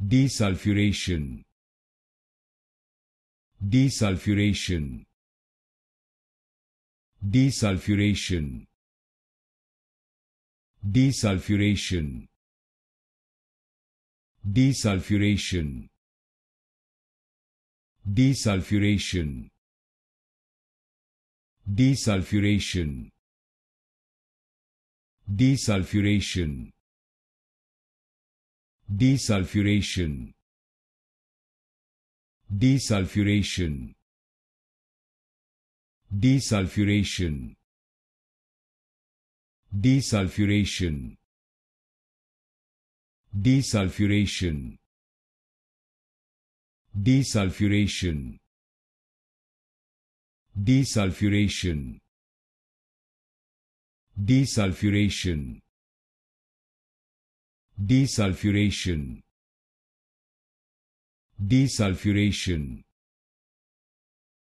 desulfuration desulfuration desulfuration desulfuration desulfuration desulfuration desulfuration desulfuration desulfuration desulfuration desulfuration desulfuration desulfuration desulfuration desulfuration desulfuration desulfuration desulfuration